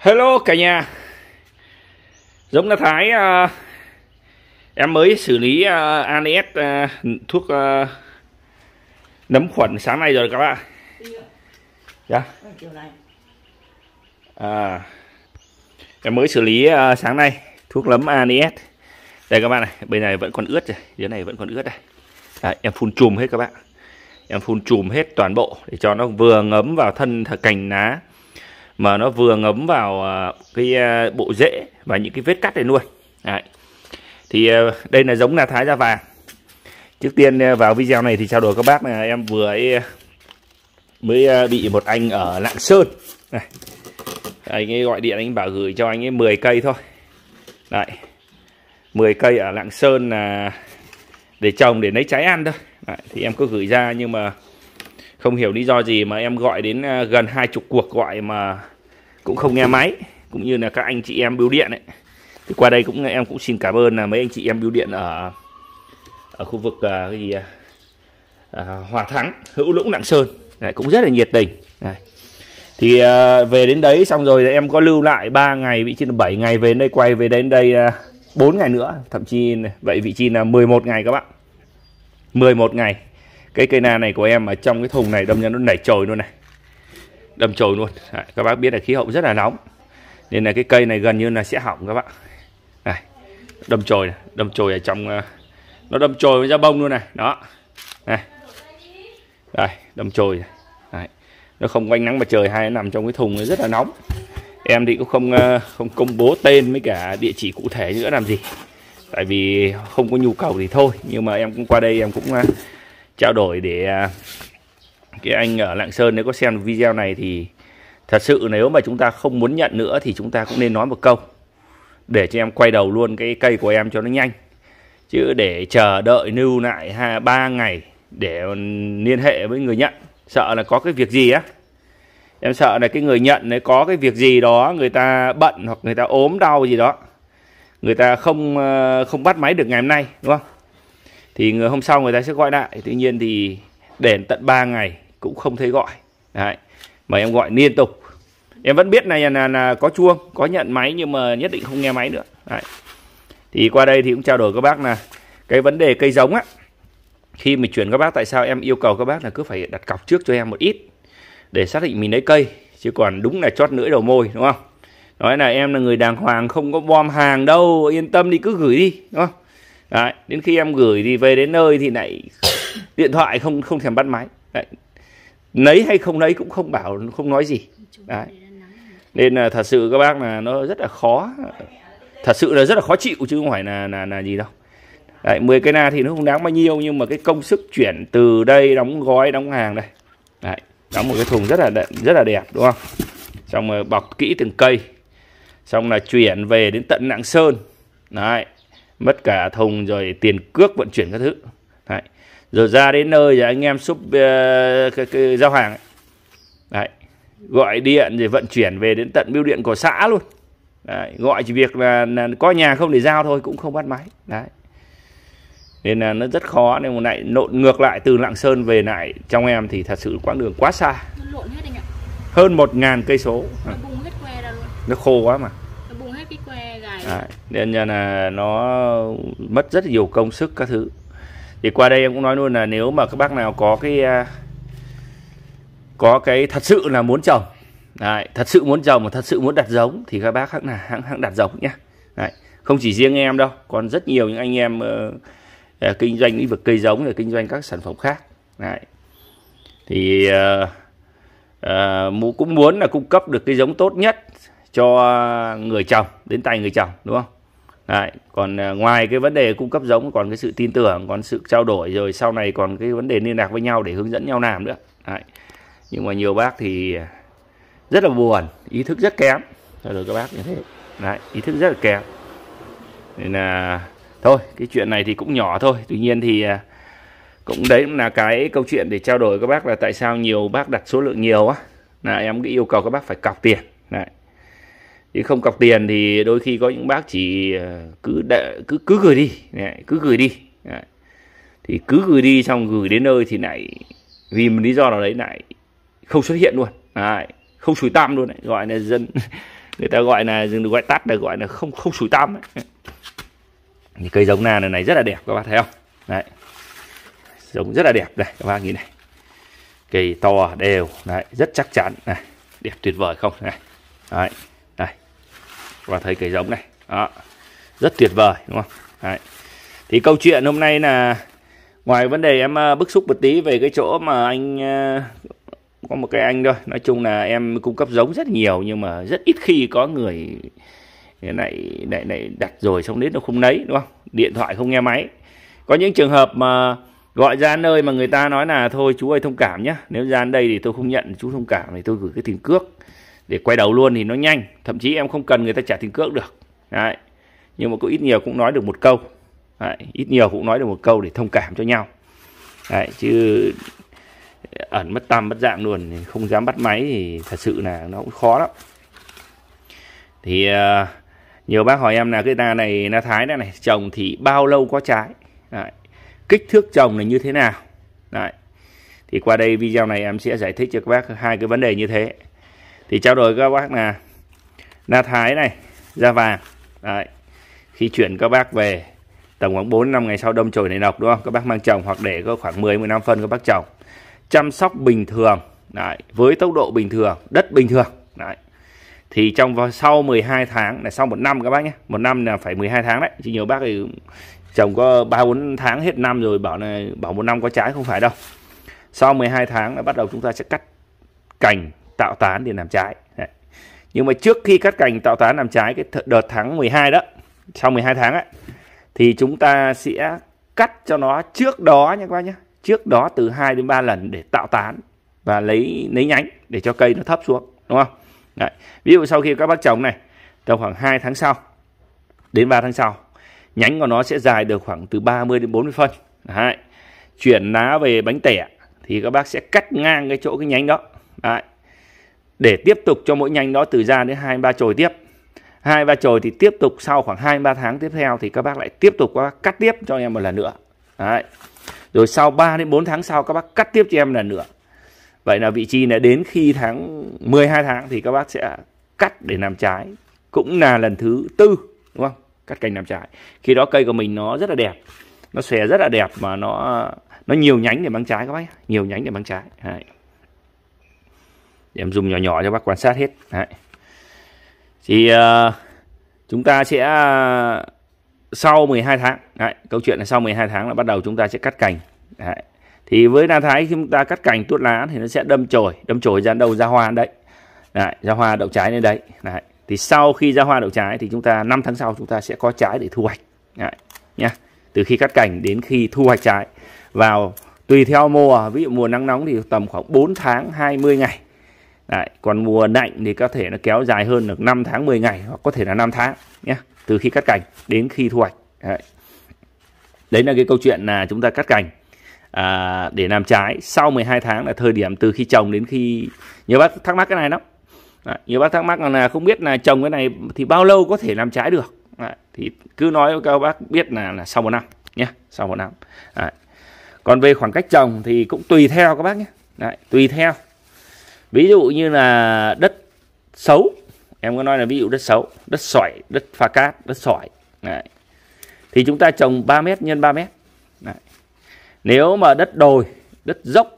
Hello cả nhà Giống là Thái uh, Em mới xử lý uh, à, ANS uh, à, thuốc uh, nấm khuẩn sáng nay rồi các bạn Dạ yeah. à, Em mới xử lý uh, sáng nay thuốc nấm ANS Đây các bạn này, bên này vẫn còn ướt rồi Dưới này vẫn còn ướt đây à, Em phun chùm hết các bạn Em phun chùm hết toàn bộ để cho nó vừa ngấm vào thân cành lá mà nó vừa ngấm vào à, cái à, bộ rễ và những cái vết cắt này luôn Đấy. thì à, đây là giống là thái da vàng trước tiên vào video này thì trao đổi các bác này em vừa ấy mới bị một anh ở lạng sơn này. anh ấy gọi điện anh bảo gửi cho anh ấy 10 cây thôi Đấy. 10 cây ở lạng sơn là để trồng để lấy trái ăn thôi Đấy. thì em cứ gửi ra nhưng mà không hiểu lý do gì mà em gọi đến à, gần hai chục cuộc gọi mà cũng không nghe máy cũng như là các anh chị em bưu điện ấy thì qua đây cũng em cũng xin cảm ơn là mấy anh chị em bưu điện ở ở khu vực à, cái gì à, à, Hòa Thắng Hữu Lũng Lạng Sơn Đấy, cũng rất là nhiệt tình Đấy. thì à, về đến đấy xong rồi em có lưu lại 3 ngày vị trí là 7 ngày về đến đây quay về đến đây uh, à, 4 ngày nữa thậm chí vậy vị trí là 11 ngày các bạn 11 ngày cái cây na này của em ở trong cái thùng này đâm ra nó nảy trồi luôn này đâm trồi luôn Đấy, các bác biết là khí hậu rất là nóng nên là cái cây này gần như là sẽ hỏng các bạn này đâm trồi này. đâm trồi ở trong ờ, nó đâm trồi ra bông luôn này đó này đây đâm trồi này. Đấy. nó không quanh nắng mặt trời hay nằm trong cái thùng nó rất là nóng em thì cũng không ờ, không công bố tên với cả địa chỉ cụ thể nữa làm gì tại vì không có nhu cầu thì thôi nhưng mà em cũng qua đây em cũng ờ, trao đổi để à, cái anh ở Lạng Sơn nếu có xem video này thì thật sự nếu mà chúng ta không muốn nhận nữa thì chúng ta cũng nên nói một câu để cho em quay đầu luôn cái cây của em cho nó nhanh chứ để chờ đợi lưu lại hai ba ngày để liên hệ với người nhận sợ là có cái việc gì á em sợ là cái người nhận đấy có cái việc gì đó người ta bận hoặc người ta ốm đau gì đó người ta không ờ, không bắt máy được ngày hôm nay đúng không thì người hôm sau người ta sẽ gọi lại tuy nhiên thì để tận 3 ngày cũng không thấy gọi đấy mà em gọi liên tục em vẫn biết này là, là có chuông có nhận máy nhưng mà nhất định không nghe máy nữa đấy. thì qua đây thì cũng trao đổi các bác là cái vấn đề cây giống á khi mình chuyển các bác tại sao em yêu cầu các bác là cứ phải đặt cọc trước cho em một ít để xác định mình lấy cây chứ còn đúng là chót lưỡi đầu môi đúng không nói là em là người đàng hoàng không có bom hàng đâu yên tâm đi cứ gửi đi đúng không Đấy, đến khi em gửi thì về đến nơi thì lại điện thoại không không thèm bắt máy Đấy. lấy hay không lấy cũng không bảo không nói gì Đấy. nên là thật sự các bác là nó rất là khó thật sự là rất là khó chịu chứ không phải là là là gì đâu Đấy, 10 cái na thì nó không đáng bao nhiêu nhưng mà cái công sức chuyển từ đây đóng gói đóng hàng đây Đấy, đóng một cái thùng rất là đẹp, rất là đẹp đúng không xong rồi bọc kỹ từng cây xong là chuyển về đến tận Lạng Sơn Đấy, mất cả thùng rồi tiền cước vận chuyển các thứ Đấy. rồi ra đến nơi rồi anh em xúc uh, cái, cái, giao hàng ấy. Đấy. gọi điện rồi vận chuyển về đến tận bưu điện của xã luôn Đấy. gọi chỉ việc là, là có nhà không để giao thôi cũng không bắt máy Đấy. nên là nó rất khó nên một lại lộn ngược lại từ lạng sơn về lại trong em thì thật sự quãng đường quá xa hơn một ngàn cây số nó khô quá mà Đấy, nên là nó mất rất nhiều công sức các thứ thì qua đây em cũng nói luôn là nếu mà các bác nào có cái à, có cái thật sự là muốn trồng Đấy, thật sự muốn trồng mà thật sự muốn đặt giống thì các bác hãng là hãng hãng đặt giống nhé Đấy, không chỉ riêng em đâu còn rất nhiều những anh em uh, kinh doanh lĩnh vực cây giống rồi kinh doanh các sản phẩm khác Đấy. thì uh, uh, cũng muốn là cung cấp được cái giống tốt nhất cho người chồng đến tay người chồng đúng không Đấy, còn à, ngoài cái vấn đề cung cấp giống còn cái sự tin tưởng còn sự trao đổi rồi sau này còn cái vấn đề liên lạc với nhau để hướng dẫn nhau làm nữa Đấy. nhưng mà nhiều bác thì rất là buồn ý thức rất kém cho rồi các bác như thế Đấy, ý thức rất là kém nên là thôi cái chuyện này thì cũng nhỏ thôi tuy nhiên thì à, cũng đấy là cái câu chuyện để trao đổi các bác là tại sao nhiều bác đặt số lượng nhiều á là em cứ yêu cầu các bác phải cọc tiền Đấy chứ không cọc tiền thì đôi khi có những bác chỉ ờ, cứ đợi, cứ cứ gửi đi cứ gửi đi thì cứ gửi đi xong gửi đến nơi thì lại vì một lý do nào đấy lại không xuất hiện luôn không sủi tam luôn đấy. gọi là dân người ta gọi là dừng gọi tắt là gọi là không không sủi tam ấy. thì cây giống na này, này rất là đẹp các bác thấy không đấy giống rất là đẹp đây các bác nhìn này cây to đều đấy rất chắc chắn này đẹp tuyệt vời không này đấy và thấy cái giống này đó. rất tuyệt vời đúng không Đấy. thì câu chuyện hôm nay là ngoài vấn đề em ờ, bức xúc một tí về cái chỗ mà anh ờ, có một cái anh thôi nói chung là em cung cấp giống rất nhiều nhưng mà rất ít khi có người này này này đặt rồi xong đến nó không lấy đúng không điện thoại không nghe máy có những trường hợp mà gọi ra nơi mà người ta nói là thôi chú ơi thông cảm nhé nếu ra đây thì tôi không nhận chú thông cảm thì tôi gửi cái tiền cước để quay đầu luôn thì nó nhanh thậm chí em không cần người ta trả tiền cước được đấy nhưng mà cũng ít nhiều cũng nói được một câu đấy. ít nhiều cũng nói được một câu để thông cảm cho nhau đấy chứ ẩn mất tăm mất dạng luôn không dám bắt máy thì thật sự là nó cũng khó lắm thì ờ, nhiều bác hỏi em là cái na này na thái này này trồng thì bao lâu có trái đấy. kích thước trồng là như thế nào đấy thì qua đây video này em sẽ giải thích cho các bác hai cái vấn đề như thế thì trao đổi các bác là na thái này da vàng Đấy. khi chuyển các bác về tầm khoảng 4 năm ngày sau đâm chồi này nọc đúng không các bác mang trồng hoặc để có khoảng 10 15 phân các bác trồng chăm sóc bình thường Đấy. với tốc độ bình thường đất bình thường Đấy. thì trong sau 12 tháng là sau một năm các bác nhé một năm là phải 12 tháng đấy chứ nhiều bác thì trồng có ba bốn tháng hết năm rồi bảo này bảo một năm có trái không phải đâu sau 12 tháng là bắt đầu chúng ta sẽ cắt cành tạo tán để làm trái Đấy. nhưng mà trước khi cắt cành tạo tán làm trái cái đợt tháng 12 đó sau 12 tháng ấy, thì chúng ta sẽ cắt cho nó trước đó nha các bác nhé trước đó từ 2 đến 3 lần để tạo tán và lấy lấy nhánh để cho cây nó thấp xuống đúng không Đấy. ví dụ sau khi các bác trồng này trong khoảng 2 tháng sau đến 3 tháng sau nhánh của nó sẽ dài được khoảng từ 30 đến 40 phân Đấy. chuyển lá về bánh tẻ thì các bác sẽ cắt ngang cái chỗ cái nhánh đó Đấy để tiếp tục cho mỗi nhanh đó từ ra đến hai ba chồi tiếp hai ba chồi thì tiếp tục sau khoảng hai ba tháng tiếp theo thì các bác lại tiếp tục các bác cắt tiếp cho em một lần nữa Đấy. rồi sau 3 đến 4 tháng sau các bác cắt tiếp cho em một lần nữa vậy là vị trí là đến khi tháng 12 tháng thì các bác sẽ cắt để làm trái cũng là lần thứ tư đúng không cắt cành làm trái khi đó cây của mình nó rất là đẹp nó xòe rất là đẹp mà nó nó nhiều nhánh để băng trái các bác nhiều nhánh để băng trái Đấy để em dùng nhỏ nhỏ cho bác quan sát hết Đấy. thì uh, chúng ta sẽ sau 12 tháng Đấy, câu chuyện là sau 12 tháng là bắt đầu chúng ta sẽ cắt cành Đấy. thì với na thái khi chúng ta cắt cành tuốt lá thì nó sẽ đâm chồi đâm chồi ra đầu ra hoa đấy Đấy, ra hoa đậu trái lên đấy. đấy thì sau khi ra hoa đậu trái thì chúng ta 5 tháng sau chúng ta sẽ có trái để thu hoạch đấy, nhá từ khi cắt cành đến khi thu hoạch trái vào tùy theo mùa ví dụ mùa nắng nóng thì tầm khoảng 4 tháng 20 ngày Đấy, còn mùa lạnh thì có thể nó kéo dài hơn được 5 tháng 10 ngày hoặc có thể là 5 tháng nhé từ khi cắt cành đến khi thu hoạch đấy. đấy là cái câu chuyện là chúng ta cắt cành à, để làm trái sau 12 tháng là thời điểm từ khi trồng đến khi nhiều bác thắc mắc cái này lắm đấy, nhiều bác thắc mắc là không biết là trồng cái này thì bao lâu có thể làm trái được đấy, thì cứ nói với các bác biết là là sau một năm nhé sau một năm đấy. còn về khoảng cách trồng thì cũng tùy theo các bác nhé đấy, tùy theo ví dụ như là đất xấu em có nói là ví dụ đất xấu đất sỏi đất pha cát đất sỏi Đấy. thì chúng ta trồng 3 mét nhân 3 mét Đấy. nếu mà đất đồi đất dốc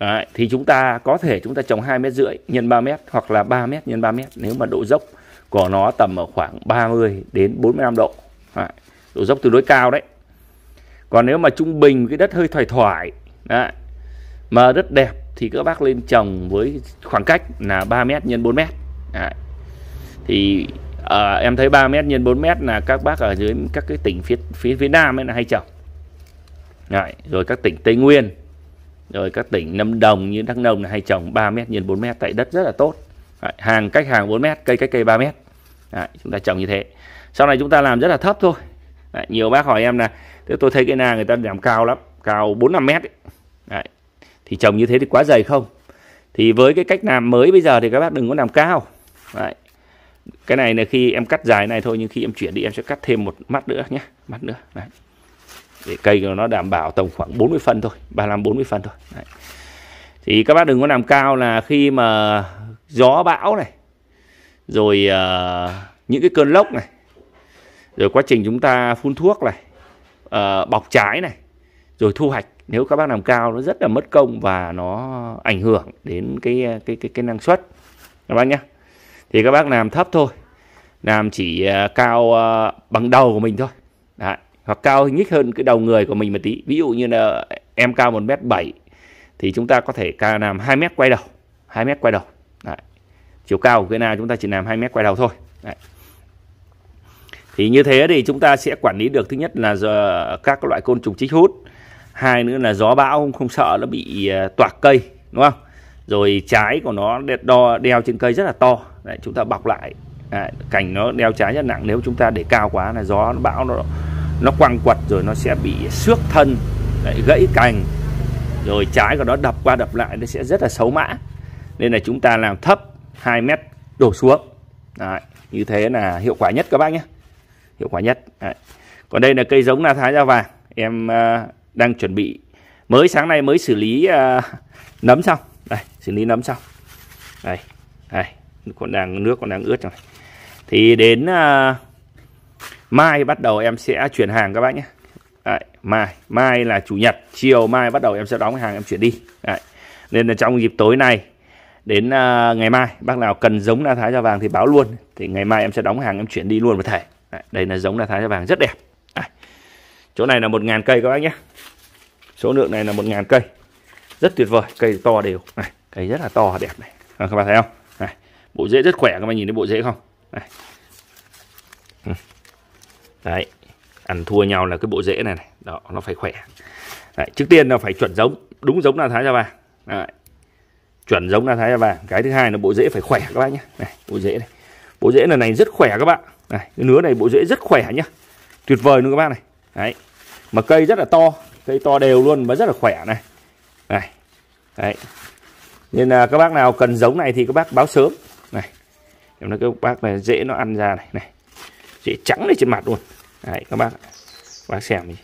Đấy, thì chúng ta có thể chúng ta trồng 2 mét rưỡi nhân 3 mét hoặc là 3 mét nhân 3 mét nếu mà độ dốc của nó tầm ở khoảng 30 đến 45 độ đấy, độ dốc tương đối cao đấy còn nếu mà trung bình cái đất hơi thoải thoải đấy, mà đất đẹp thì các bác lên trồng với khoảng cách là 3 m x 4 m. À, thì à, em thấy 3 m x 4 m là các bác ở dưới các cái tỉnh phía phía phía Nam ấy là hay trồng. Đấy, rồi các tỉnh Tây Nguyên, rồi các tỉnh Lâm Đồng như Đắk Nông là hay trồng 3 m x 4 m tại đất rất là tốt. Đấy, hàng cách hàng 4 m, cây cách cây 3 m. Đấy, chúng ta trồng như thế. Sau này chúng ta làm rất là thấp thôi. Đấy, nhiều bác hỏi em là tôi thấy cái na người ta làm cao lắm, cao 4 5 m ấy thì trồng như thế thì quá dày không thì với cái cách làm mới bây giờ thì các bác đừng có làm cao Đấy. cái này là khi em cắt dài này thôi nhưng khi em chuyển đi em sẽ cắt thêm một mắt nữa nhé mắt nữa Đấy. để cây nó đảm bảo tầm khoảng 40 phân thôi 35 40 phân thôi Đấy. thì các bác đừng có làm cao là khi mà gió bão này rồi uh, những cái cơn lốc này rồi quá trình chúng ta phun thuốc này uh, bọc trái này rồi thu hoạch nếu các bác làm cao nó rất là mất công và nó ảnh hưởng đến cái cái cái, cái năng suất các bác nhé thì các bác làm thấp thôi làm chỉ à, cao à, bằng đầu của mình thôi Đấy. hoặc cao hình nhích hơn cái đầu người của mình một tí ví dụ như là em cao một m bảy thì chúng ta có thể ca làm 2 mét quay đầu 2 mét quay đầu Đấy. chiều cao của cái nào chúng ta chỉ làm 2 mét quay đầu thôi Đấy. thì như thế thì chúng ta sẽ quản lý được thứ nhất là các loại côn trùng chích hút hai nữa là gió bão không không sợ nó bị à, toạc cây đúng không rồi trái của nó đo đeo trên cây rất là to Đấy, chúng ta bọc lại à, cành nó đeo trái rất nặng nếu chúng ta để cao quá là gió nó bão nó nó quăng quật rồi nó sẽ bị xước thân Đấy, gãy cành rồi trái của nó đập qua đập lại nó sẽ rất là xấu mã nên là chúng ta làm thấp 2 mét đổ xuống Đấy, như thế là hiệu quả nhất các bác nhé hiệu quả nhất Đấy. còn đây là cây giống la thái da vàng em uh, đang chuẩn bị mới sáng nay mới xử lý uh, nấm xong đây xử lý nấm xong đây đây còn đang nước còn đang ướt rồi thì đến uh, mai bắt đầu em sẽ chuyển hàng các bác nhé Đấy, mai mai là chủ nhật chiều mai bắt đầu em sẽ đóng hàng em chuyển đi Đấy. nên là trong dịp tối này đến uh, ngày mai bác nào cần giống la thái ra vàng thì báo luôn thì ngày mai em sẽ đóng hàng em chuyển đi luôn một thể đây là giống la thái ra vàng rất đẹp Đấy. chỗ này là một ngàn cây các bác nhé số lượng này là 1.000 cây rất tuyệt vời cây to đều này cây rất là to đẹp này à, các bạn thấy không này bộ rễ rất khỏe các bạn nhìn thấy bộ rễ không này đấy ăn thua nhau là cái bộ rễ này này đó nó phải khỏe đấy, trước tiên là phải chuẩn giống đúng giống là thái ra vàng đấy. chuẩn giống là thái ra vàng cái thứ hai là bộ rễ phải khỏe các bác nhé này bộ rễ này bộ rễ này này rất khỏe các bạn này cái nứa này bộ rễ rất khỏe nhá tuyệt vời luôn các bác này đấy mà cây rất là to cây to đều luôn và rất là khỏe này này đấy nên là các bác nào cần giống này thì các bác báo sớm này em nói các bác này dễ nó ăn ra này này dễ trắng lên trên mặt luôn đấy các bác bác xem đi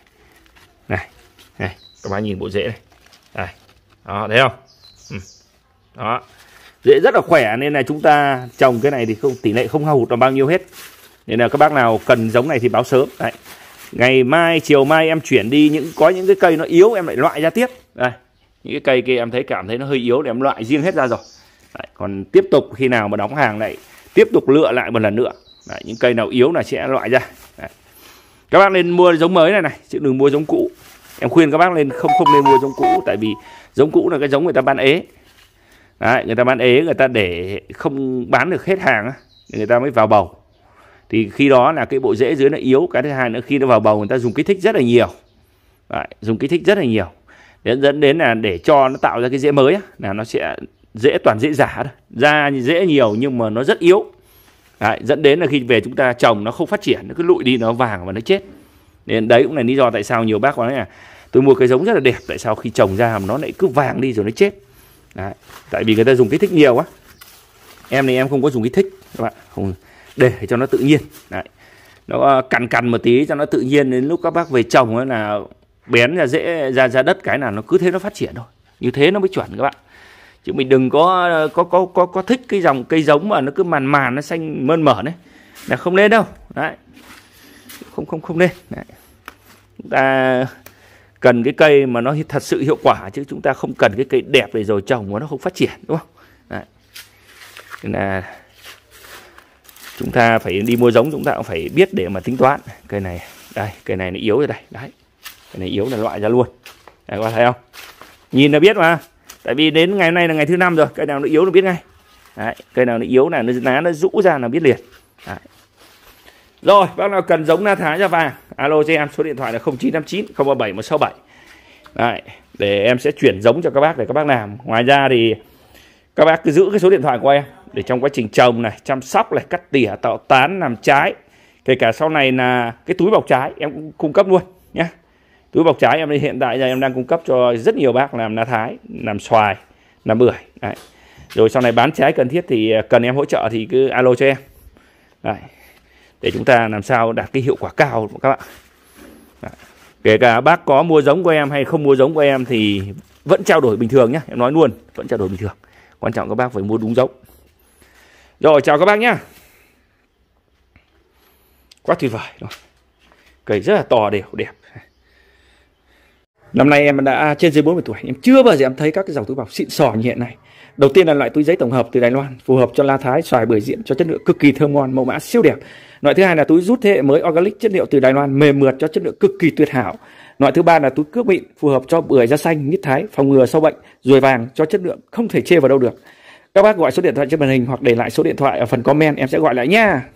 này này các bác nhìn bộ rễ này đây đó thấy không ừ. đó rễ rất là khỏe nên là chúng ta trồng cái này thì không tỷ lệ không hao hụt là bao nhiêu hết nên là các bác nào cần giống này thì báo sớm đấy ngày mai chiều mai em chuyển đi những có những cái cây nó yếu em lại loại ra tiếp đây những cái cây kia em thấy cảm thấy nó hơi yếu để em loại riêng hết ra rồi Đấy, còn tiếp tục khi nào mà đóng hàng lại tiếp tục lựa lại một lần nữa Đấy, những cây nào yếu là sẽ loại ra Đấy. các bác nên mua giống mới này này chứ đừng mua giống cũ em khuyên các bác nên không không nên mua giống cũ tại vì giống cũ là cái giống người ta bán ế Đấy, người ta bán ế người ta để không bán được hết hàng người ta mới vào bầu thì khi đó là cái bộ rễ dưới nó yếu cái thứ hai nữa khi nó vào bầu người ta dùng kích thích rất là nhiều Đấy, dùng kích thích rất là nhiều dẫn dẫn đến là để cho nó tạo ra cái rễ mới là nó sẽ dễ toàn dễ giả ra dễ nhiều nhưng mà nó rất yếu Đấy, dẫn đến là khi về chúng ta trồng nó không phát triển nó cứ lụi đi nó vàng và nó chết nên đấy cũng là lý do tại sao nhiều bác nói là tôi mua cái giống rất là đẹp tại sao khi trồng ra nó lại cứ vàng đi rồi nó chết Đấy, tại vì người ta dùng kích thích nhiều quá em này em không có dùng kích thích các bạn không để cho nó tự nhiên đấy nó à, cằn cằn một tí cho nó tự nhiên đến lúc các bác về trồng ấy là bén ra dễ ra ra đất cái nào nó cứ thế nó phát triển thôi như thế nó mới chuẩn các bạn chứ mình đừng có có có có có thích cái dòng cây giống mà nó cứ màn màn nó xanh mơn mởn đấy là không nên đâu đấy không không không nên đấy. chúng ta cần cái cây mà nó thật sự hiệu quả chứ chúng ta không cần cái cây đẹp để rồi trồng mà nó không phát triển đúng không đấy. là chúng ta phải đi mua giống chúng ta cũng phải biết để mà tính toán cây này đây cây này nó yếu rồi đây đấy cây này yếu là loại ra luôn đấy, các bạn thấy không nhìn là biết mà tại vì đến ngày hôm nay là ngày thứ năm rồi cây nào nó yếu nó biết ngay đấy, cây nào nó yếu là nó lá nó rũ ra là biết liền đấy. rồi bác nào cần giống na thái ra vàng alo cho em số điện thoại là 0959 037 167 Đấy, để em sẽ chuyển giống cho các bác để các bác làm. Ngoài ra thì các bác cứ giữ cái số điện thoại của em để trong quá trình trồng này chăm sóc này cắt tỉa tạo tán làm trái kể cả sau này là cái túi bọc trái em cũng cung cấp luôn nhé túi bọc trái em hiện tại giờ em đang cung cấp cho rất nhiều bác làm na thái làm xoài làm bưởi Đấy. rồi sau này bán trái cần thiết thì à, cần em hỗ trợ thì cứ alo cho em Đấy. để chúng ta làm sao đạt cái hiệu quả cao các bạn Đấy. kể cả bác có mua giống của em hay không mua giống của em thì vẫn trao đổi bình thường nhé em nói luôn vẫn trao đổi bình thường quan trọng các bác phải mua đúng giống rồi chào các bác nhá. Quá tuyệt vời rồi. Cây rất là to đều đẹp. Năm nay em đã trên dưới 40 tuổi, em chưa bao giờ em thấy các cái dòng túi bọc xịn sò như hiện nay. Đầu tiên là loại túi giấy tổng hợp từ Đài Loan, phù hợp cho la thái, xoài bưởi diễn cho chất lượng cực kỳ thơm ngon, mẫu mã siêu đẹp. Loại thứ hai là túi rút thế hệ mới organic chất liệu từ Đài Loan, mềm mượt cho chất lượng cực kỳ tuyệt hảo. Loại thứ ba là túi cước mịn, phù hợp cho bưởi da xanh, mít thái, phòng ngừa sâu bệnh, ruồi vàng cho chất lượng không thể chê vào đâu được. Các bác gọi số điện thoại trên màn hình hoặc để lại số điện thoại ở phần comment em sẽ gọi lại nha.